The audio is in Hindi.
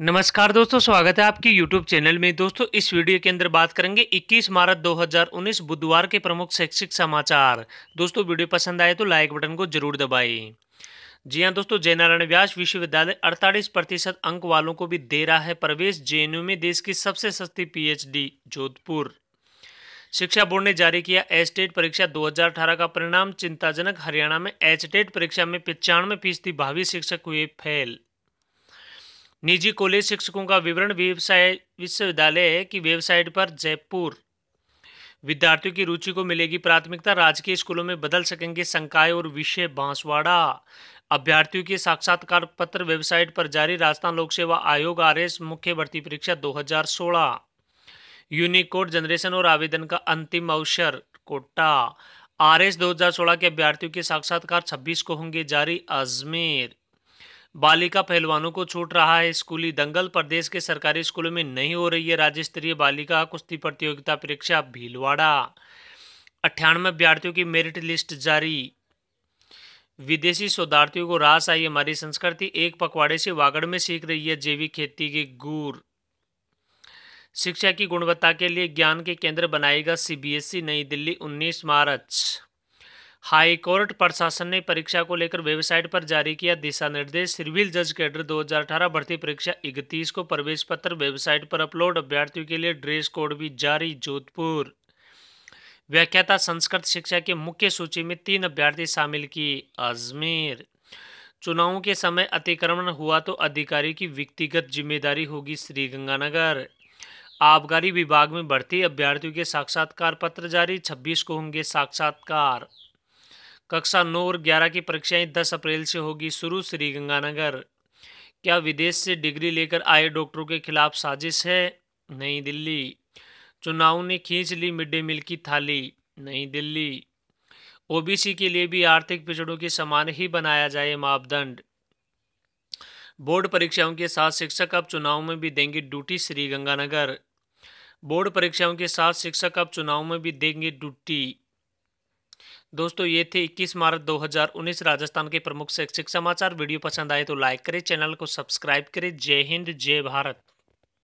नमस्कार दोस्तों स्वागत है आपके YouTube चैनल में दोस्तों इस वीडियो के अंदर बात करेंगे 21 मार्च 2019 बुधवार के प्रमुख शैक्षिक समाचार दोस्तों वीडियो पसंद आए तो लाइक बटन को जरूर दबाएं जी हाँ दोस्तों जयनारायण व्यास विश्वविद्यालय 48 प्रतिशत अंक वालों को भी दे रहा है प्रवेश जे में देश की सबसे सस्ती पी जोधपुर शिक्षा बोर्ड ने जारी किया एच परीक्षा 2018 का परिणाम चिंताजनक हरियाणा में एच परीक्षा में पचानवे फीसदी भावी शिक्षक हुए फेल निजी कॉलेज शिक्षकों का विवरण व्यवसाय विश्वविद्यालय की वेबसाइट पर जयपुर विद्यार्थियों की रुचि को मिलेगी प्राथमिकता राजकीय स्कूलों में बदल सकेंगे संकाय और विषय बांसवाड़ा अभ्यर्थियों के साक्षात्कार पत्र वेबसाइट पर जारी राजस्थान लोक सेवा आयोग आर मुख्य भर्ती परीक्षा 2016 यूनिकोड जनरेशन और आवेदन का अंतिम अवसर कोटा आरएस 2016 के अभ्यर्थियों के साक्षात्कार 26 को होंगे जारी अजमेर बालिका पहलवानों को छूट रहा है स्कूली दंगल प्रदेश के सरकारी स्कूलों में नहीं हो रही है राज्य स्तरीय बालिका कुश्ती प्रतियोगिता परीक्षा भीलवाड़ा अट्ठानवे अभ्यार्थियों की मेरिट लिस्ट जारी विदेशी शोधार्थियों को रास आई हमारी संस्कृति एक पखवाड़े से वागड़ में सीख रही है जैविक खेती के गुर शिक्षा की गुणवत्ता के लिए ज्ञान के केंद्र बनाएगा सीबीएसई नई दिल्ली 19 मार्च हाईकोर्ट प्रशासन ने परीक्षा को लेकर वेबसाइट पर जारी किया दिशा निर्देश सिविल जज कैडर 2018 भर्ती परीक्षा इकतीस को प्रवेश पत्र वेबसाइट पर अपलोड अभ्यर्थियों के लिए ड्रेस कोड भी जारी जोधपुर व्याख्याता संस्कृत शिक्षा के मुख्य सूची में तीन अभ्यर्थी शामिल की अजमेर चुनावों के समय अतिक्रमण हुआ तो अधिकारी की व्यक्तिगत जिम्मेदारी होगी श्रीगंगानगर आबकारी विभाग में भर्ती अभ्यर्थियों के साक्षात्कार पत्र जारी 26 को होंगे साक्षात्कार कक्षा नौ और ग्यारह की परीक्षाएं दस अप्रैल से होगी शुरू श्री गंगानगर क्या विदेश से डिग्री लेकर आए डॉक्टरों के खिलाफ साजिश है नई दिल्ली चुनाव ने खींच ली मिड डे मील की थाली नई दिल्ली ओबीसी के लिए भी आर्थिक पिछड़ों के समान ही बनाया जाए मापदंड बोर्ड परीक्षाओं के साथ शिक्षक अब चुनाव में भी देंगे ड्यूटी श्रीगंगानगर बोर्ड परीक्षाओं के साथ शिक्षक अब चुनाव में भी देंगे ड्यूटी दोस्तों ये थे 21 मार्च 2019 राजस्थान के प्रमुख शैक्षिक समाचार वीडियो पसंद आए तो लाइक करें चैनल को सब्सक्राइब करें जय हिंद जय भारत